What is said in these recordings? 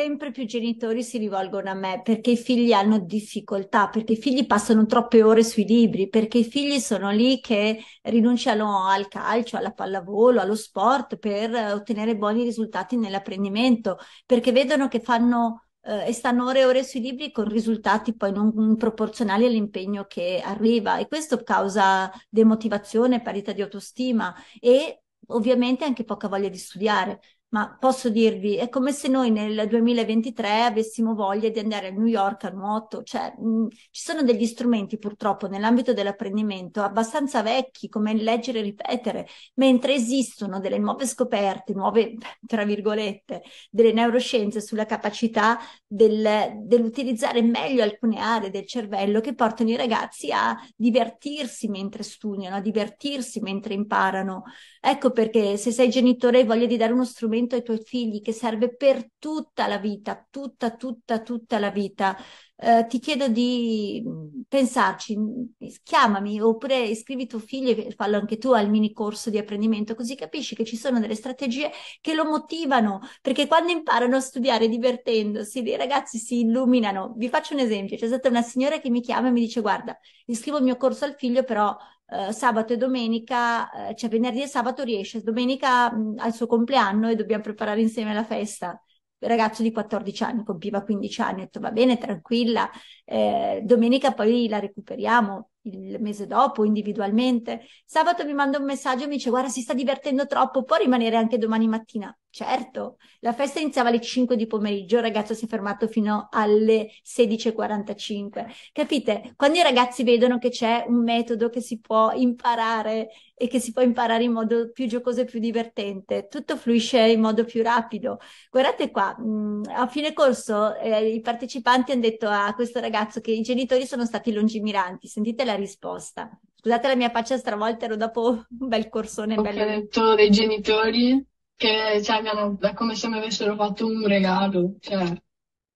sempre più genitori si rivolgono a me perché i figli hanno difficoltà, perché i figli passano troppe ore sui libri, perché i figli sono lì che rinunciano al calcio, alla pallavolo, allo sport per eh, ottenere buoni risultati nell'apprendimento, perché vedono che fanno eh, e stanno ore e ore sui libri con risultati poi non proporzionali all'impegno che arriva e questo causa demotivazione, parità di autostima e ovviamente anche poca voglia di studiare ma posso dirvi, è come se noi nel 2023 avessimo voglia di andare a New York a nuoto, cioè mh, mm, ci sono degli strumenti purtroppo nell'ambito dell'apprendimento abbastanza vecchi come leggere e ripetere, mentre esistono delle nuove scoperte, nuove tra virgolette, delle neuroscienze sulla capacità del, dell'utilizzare meglio alcune aree del cervello che portano i ragazzi a divertirsi mentre studiano, a divertirsi mentre imparano. Ecco perché se sei genitore e voglia di dare uno strumento talento ai tuoi figli che serve per tutta la vita, tutta, tutta, tutta la vita. Eh, ti chiedo di mm, pensarci, mm, chiamami oppure iscrivi tuo figlio e fallo anche tu al mini corso di apprendimento, così capisci che ci sono delle strategie che lo motivano, perché quando imparano a studiare divertendosi, i ragazzi si illuminano. Vi faccio un esempio, c'è stata una signora che mi chiama e mi dice guarda, iscrivo il mio corso al figlio, però eh, sabato e domenica, eh, cioè venerdì e sabato riesce, domenica mh, al suo compleanno e dobbiamo preparare insieme la festa. Il ragazzo di 14 anni, compiva 15 anni, ha detto va bene, tranquilla, eh, domenica poi la recuperiamo il mese dopo individualmente. Sabato mi manda un messaggio e mi dice guarda si sta divertendo troppo, può rimanere anche domani mattina. Certo, la festa iniziava alle 5 di pomeriggio, il ragazzo si è fermato fino alle 16.45. Capite? Quando i ragazzi vedono che c'è un metodo che si può imparare e che si può imparare in modo più giocoso e più divertente, tutto fluisce in modo più rapido. Guardate qua, mm, a fine corso eh, i partecipanti hanno detto a questo ragazzo che i genitori sono stati lungimiranti, sentite la la risposta. Scusate la mia faccia stravolta, ero dopo un bel corsone. Ho bello. detto dei genitori che cioè, mi hanno, è come se mi avessero fatto un regalo, cioè,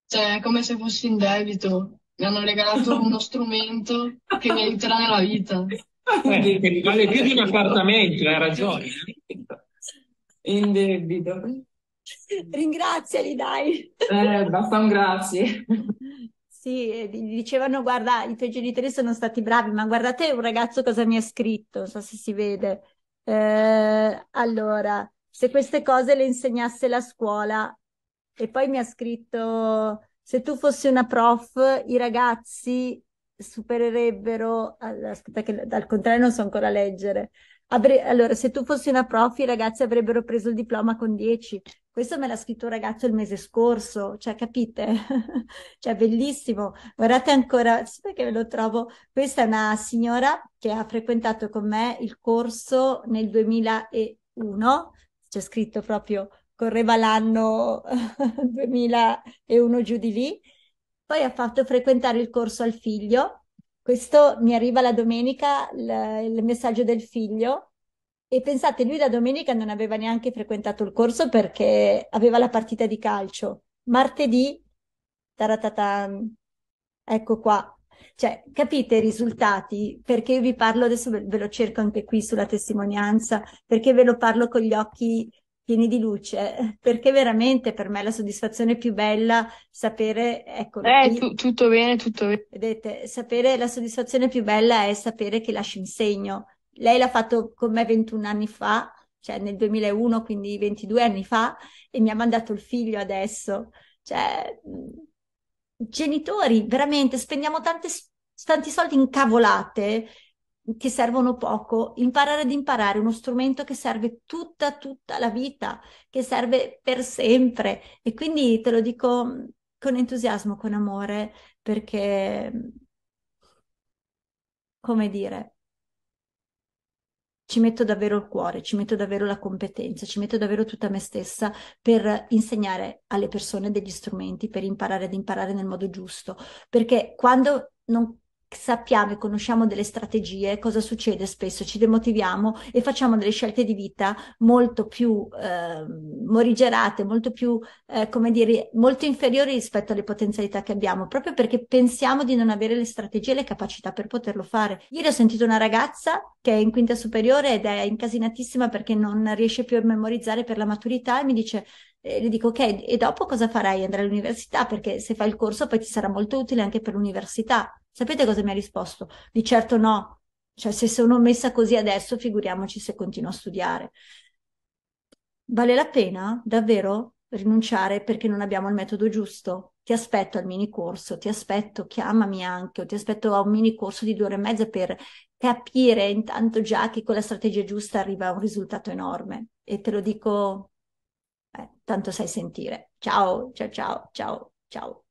cioè è come se fossi in debito. Mi hanno regalato uno strumento che mi aiuterà nella vita. Eh, vale più di un appartamento, hai ragione. In debito. Ringraziali, dai. Eh, basta un grazie. Sì, dicevano guarda, i tuoi genitori sono stati bravi, ma guardate un ragazzo cosa mi ha scritto, non so se si vede. Eh, allora, se queste cose le insegnasse la scuola e poi mi ha scritto se tu fossi una prof, i ragazzi supererebbero, aspetta che dal contrario non so ancora leggere, Avrei, allora, se tu fossi una prof, i ragazzi avrebbero preso il diploma con 10. Questo me l'ha scritto un ragazzo il mese scorso, cioè capite? cioè bellissimo. Guardate ancora, sì perché ve lo trovo. Questa è una signora che ha frequentato con me il corso nel 2001, c'è scritto proprio correva l'anno 2001 giù di lì. Poi ha fatto frequentare il corso al figlio questo mi arriva la domenica l- il messaggio del figlio e pensate, lui la domenica non aveva neanche frequentato il corso perché aveva la partita di calcio. Martedì, taratata ecco qua. Cioè, capite i risultati? Perché io vi parlo adesso, ve lo cerco anche qui sulla testimonianza, perché ve lo parlo con gli occhi pieni di luce, perché veramente per me la soddisfazione più bella sapere, ecco, eh, qui, tu, tutto bene, tutto bene. Vedete, sapere la soddisfazione più bella è sapere che lascio in segno. Lei l'ha fatto con me 21 anni fa, cioè nel 2001, quindi 22 anni fa, e mi ha mandato il figlio adesso. Cioè, genitori, veramente, spendiamo tante, tanti soldi in cavolate che servono poco, imparare ad imparare uno strumento che serve tutta, tutta la vita, che serve per sempre. E quindi te lo dico mm, con entusiasmo, con amore, perché, mm, come dire, ci metto davvero il cuore, ci metto davvero la competenza, ci metto davvero tutta me stessa per insegnare alle persone degli strumenti, per imparare ad imparare nel modo giusto, perché quando non sappiamo e conosciamo delle strategie, cosa succede spesso? Ci demotiviamo e facciamo delle scelte di vita molto più eh, morigerate, molto più, eh, come dire, molto inferiori rispetto alle potenzialità che abbiamo, proprio perché pensiamo di non avere le strategie e le capacità per poterlo fare. Ieri ho sentito una ragazza che è in quinta superiore ed è incasinatissima perché non riesce più a memorizzare per la maturità e mi dice e eh, le dico ok, e dopo cosa farai? Andrai all'università perché se fai il corso poi ti sarà molto utile anche per l'università. Sapete cosa mi ha risposto? Di certo no. Cioè, se sono messa così adesso, figuriamoci se continuo a studiare. Vale la pena davvero rinunciare perché non abbiamo il metodo giusto? Ti aspetto al mini corso, ti aspetto, chiamami anche, o ti aspetto a un mini corso di due ore e mezza per capire intanto già che con la strategia giusta arriva a un risultato enorme. E te lo dico, eh, tanto sai sentire. Ciao, ciao, ciao, ciao, ciao.